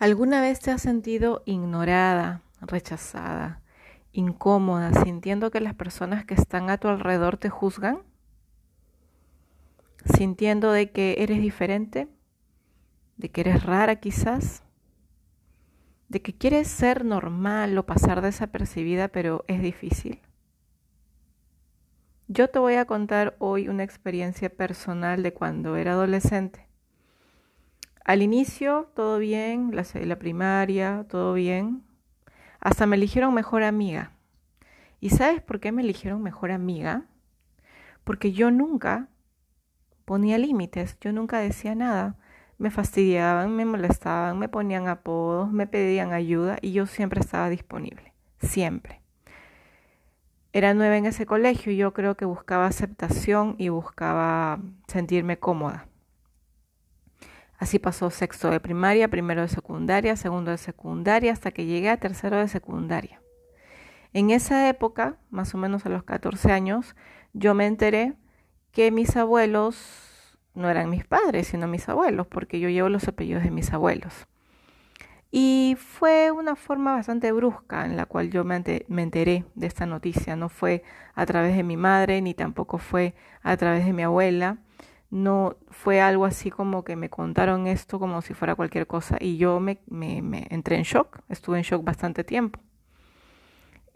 ¿Alguna vez te has sentido ignorada, rechazada, incómoda, sintiendo que las personas que están a tu alrededor te juzgan? ¿Sintiendo de que eres diferente? ¿De que eres rara quizás? ¿De que quieres ser normal o pasar desapercibida pero es difícil? Yo te voy a contar hoy una experiencia personal de cuando era adolescente. Al inicio, todo bien, la, primaria, todo bien. Hasta me eligieron mejor amiga. ¿Y sabes por qué me eligieron mejor amiga? Porque yo nunca ponía límites, yo nunca decía nada. Me fastidiaban, me molestaban, me ponían apodos, me pedían ayuda y yo siempre estaba disponible, siempre. Era nueva en ese colegio y yo creo que buscaba aceptación y buscaba sentirme cómoda. Así pasó sexto de primaria, primero de secundaria, segundo de secundaria, hasta que llegué a tercero de secundaria. En esa época, más o menos a los 14 años, yo me enteré que mis abuelos no eran mis padres, sino mis abuelos, porque yo llevo los apellidos de mis abuelos. Y fue una forma bastante brusca en la cual yo me, enteré de esta noticia. No fue a través de mi madre, ni tampoco fue a través de mi abuela, no fue algo así como que me contaron esto como si fuera cualquier cosa y yo me, me, entré en shock, estuve en shock bastante tiempo.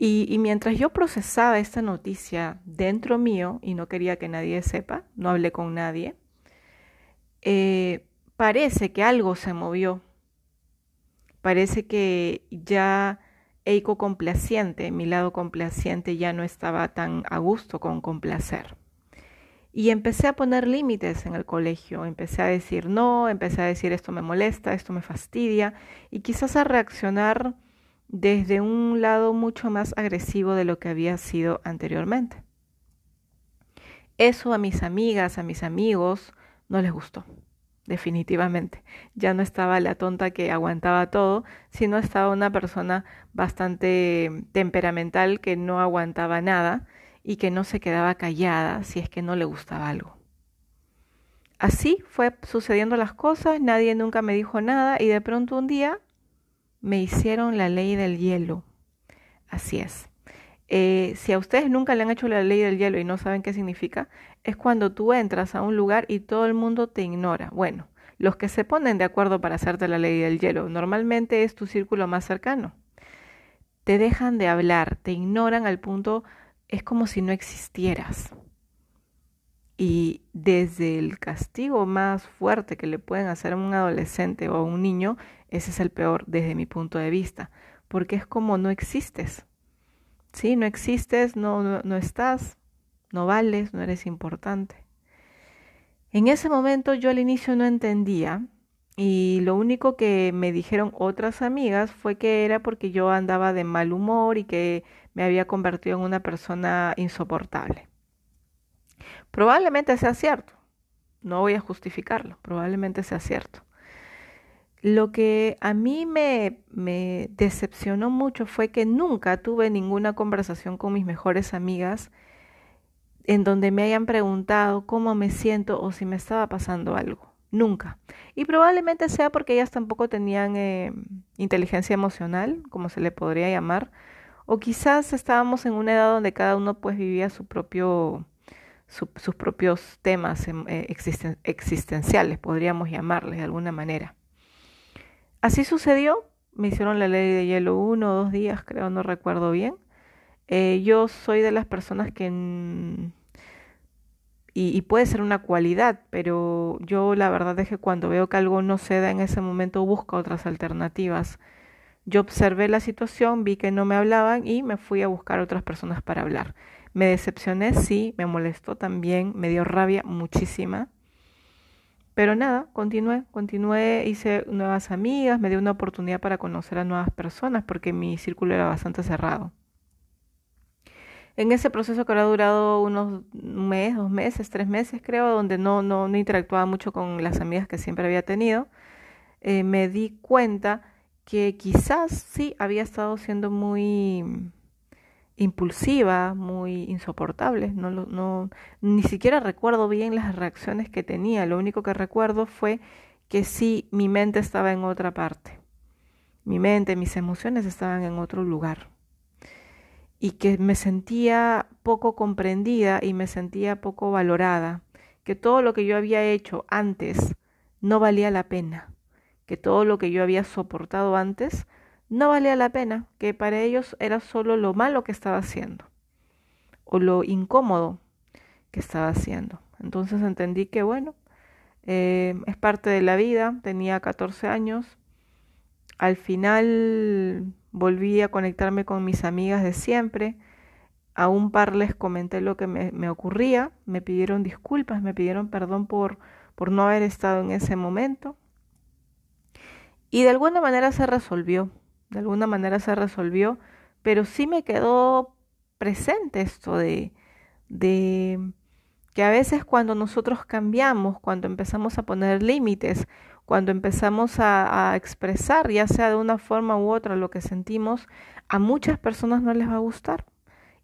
Y, mientras yo procesaba esta noticia dentro mío y no quería que nadie sepa, no hablé con nadie, eh, parece que algo se movió. Parece que ya eco complaciente, mi lado complaciente, ya no estaba tan a gusto con complacer. Y empecé a poner límites en el colegio, empecé a decir no, empecé a decir esto me molesta, esto me fastidia, y quizás a reaccionar desde un lado mucho más agresivo de lo que había sido anteriormente. Eso a mis amigas, a mis amigos, no les gustó, definitivamente. Ya no estaba la tonta que aguantaba todo, sino estaba una persona bastante temperamental que no aguantaba nada y que no se quedaba callada si es que no le gustaba algo. Así fue sucediendo las cosas, nadie nunca me dijo nada y de pronto un día me hicieron la ley del hielo. Así es. Eh, si a ustedes nunca le han hecho la ley del hielo y no saben qué significa, es cuando tú entras a un lugar y todo el mundo te ignora. Bueno, los que se ponen de acuerdo para hacerte la ley del hielo, normalmente es tu círculo más cercano. Te dejan de hablar, te ignoran al punto es como si no existieras. Y desde el castigo más fuerte que le pueden hacer a un adolescente o a un niño, ese es el peor desde mi punto de vista, porque es como no existes. Sí, no existes, no, no, no estás, no vales, no eres importante. En ese momento yo al inicio no entendía y lo único que me dijeron otras amigas fue que era porque yo andaba de mal humor y que me había convertido en una persona insoportable. Probablemente sea cierto, no voy a justificarlo, probablemente sea cierto. Lo que a mí me, decepcionó mucho fue que nunca tuve ninguna conversación con mis mejores amigas en donde me hayan preguntado cómo me siento o si me estaba pasando algo. Nunca. Y probablemente sea porque ellas tampoco tenían eh, inteligencia emocional, como se le podría llamar, o quizás estábamos en una edad donde cada uno pues vivía su propio, sus propios temas em, eh, existenciales, podríamos llamarles de alguna manera. Así sucedió, me hicieron la ley de hielo uno o dos días, creo, no recuerdo bien. Eh, yo soy de las personas que... Y, y, puede ser una cualidad, pero yo la verdad es que cuando veo que algo no se da en ese momento busco otras alternativas yo observé la situación, vi que no me hablaban y me fui a buscar otras personas para hablar. Me decepcioné, sí, me molestó también, me dio rabia muchísima. Pero nada, continué, continué, hice nuevas amigas, me dio una oportunidad para conocer a nuevas personas porque mi círculo era bastante cerrado. En ese proceso que ha durado unos meses, dos meses, tres meses creo, donde no, no, interactuaba mucho con las amigas que siempre había tenido, eh, me di cuenta que quizás sí había estado siendo muy impulsiva, muy insoportable. No, ni siquiera recuerdo bien las reacciones que tenía. Lo único que recuerdo fue que sí, mi mente estaba en otra parte. Mi mente, mis emociones estaban en otro lugar. Y que me sentía poco comprendida y me sentía poco valorada. Que todo lo que yo había hecho antes no valía la pena que todo lo que yo había soportado antes no valía la pena, que para ellos era solo lo malo que estaba haciendo o lo incómodo que estaba haciendo. Entonces entendí que, bueno, eh, es parte de la vida, tenía 14 años, al final volví a conectarme con mis amigas de siempre, a un par les comenté lo que me, me ocurría, me pidieron disculpas, me pidieron perdón por, por no haber estado en ese momento y de alguna manera se resolvió, de alguna manera se resolvió, pero sí me quedó presente esto de, de que a veces cuando nosotros cambiamos, cuando empezamos a poner límites, cuando empezamos a, expresar, ya sea de una forma u otra, lo que sentimos, a muchas personas no les va a gustar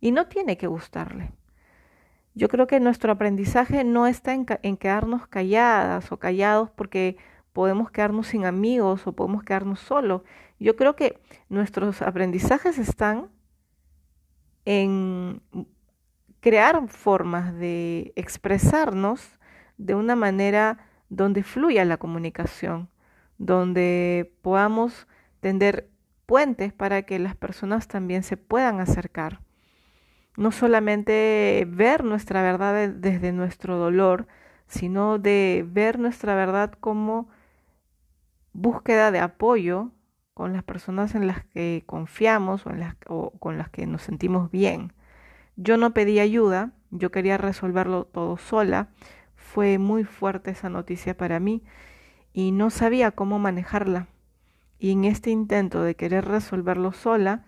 y no tiene que gustarle. Yo creo que nuestro aprendizaje no está en, en quedarnos calladas o callados porque podemos quedarnos sin amigos o podemos quedarnos solos. Yo creo que nuestros aprendizajes están en crear formas de expresarnos de una manera donde fluya la comunicación, donde podamos tender puentes para que las personas también se puedan acercar. No solamente ver nuestra verdad desde nuestro dolor, sino de ver nuestra verdad como búsqueda de apoyo con las personas en las que confiamos o, en las, o con las que nos sentimos bien. Yo no pedí ayuda, yo quería resolverlo todo sola. Fue muy fuerte esa noticia para mí y no sabía cómo manejarla. Y en este intento de querer resolverlo sola,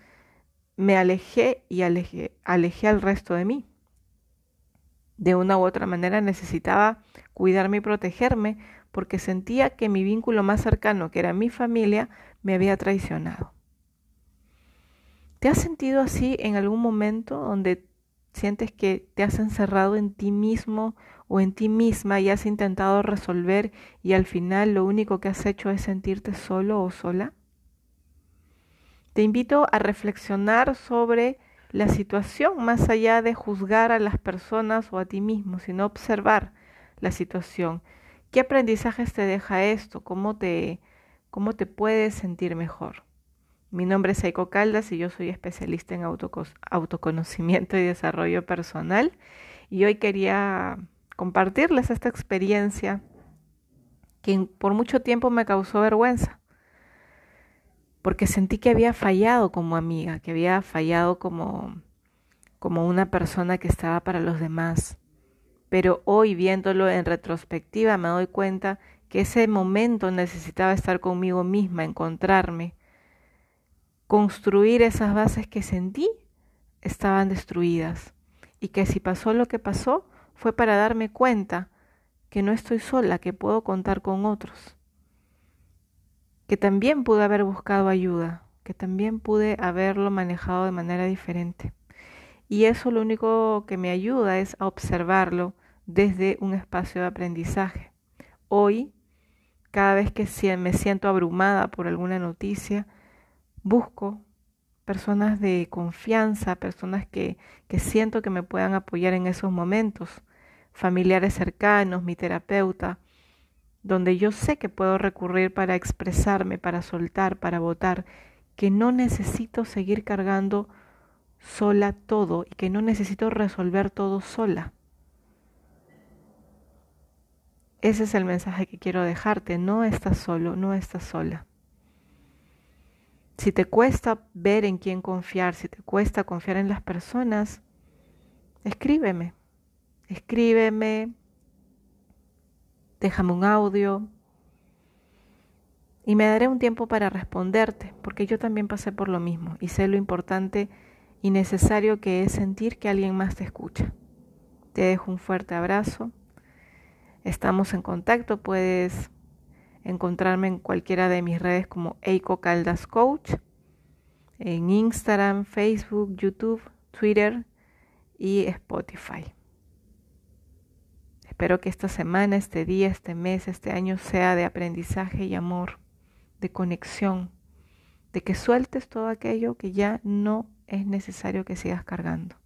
me alejé y alejé, alejé al resto de mí. De una u otra manera necesitaba cuidarme y protegerme porque sentía que mi vínculo más cercano, que era mi familia, me había traicionado. ¿Te has sentido así en algún momento donde sientes que te has encerrado en ti mismo o en ti misma y has intentado resolver y al final lo único que has hecho es sentirte solo o sola? Te invito a reflexionar sobre la situación más allá de juzgar a las personas o a ti mismo, sino observar la situación ¿Qué aprendizajes te deja esto? ¿Cómo te, cómo te puedes sentir mejor? Mi nombre es Eiko Caldas y yo soy especialista en autoconocimiento y desarrollo personal. Y hoy quería compartirles esta experiencia que por mucho tiempo me causó vergüenza, porque sentí que había fallado como amiga, que había fallado como, como una persona que estaba para los demás, pero hoy viéndolo en retrospectiva me doy cuenta que ese momento necesitaba estar conmigo misma, encontrarme, construir esas bases que sentí estaban destruidas y que si pasó lo que pasó fue para darme cuenta que no estoy sola, que puedo contar con otros, que también pude haber buscado ayuda, que también pude haberlo manejado de manera diferente. Y eso lo único que me ayuda es a observarlo desde un espacio de aprendizaje. Hoy, cada vez que me siento abrumada por alguna noticia, busco personas de confianza, personas que, que siento que me puedan apoyar en esos momentos, familiares cercanos, mi terapeuta, donde yo sé que puedo recurrir para expresarme, para soltar, para votar, que no necesito seguir cargando sola todo y que no necesito resolver todo sola. Ese es el mensaje que quiero dejarte. No estás solo, no estás sola. Si te cuesta ver en quién confiar, si te cuesta confiar en las personas, escríbeme. Escríbeme. Déjame un audio. Y me daré un tiempo para responderte, porque yo también pasé por lo mismo y sé lo importante y necesario que es sentir que alguien más te escucha. Te dejo un fuerte abrazo Estamos en contacto, puedes encontrarme en cualquiera de mis redes como Eiko Caldas Coach, en Instagram, Facebook, YouTube, Twitter y Spotify. Espero que esta semana, este día, este mes, este año sea de aprendizaje y amor, de conexión, de que sueltes todo aquello que ya no es necesario que sigas cargando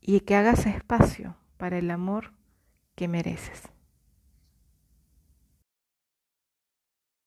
y que hagas espacio para el amor que mereces.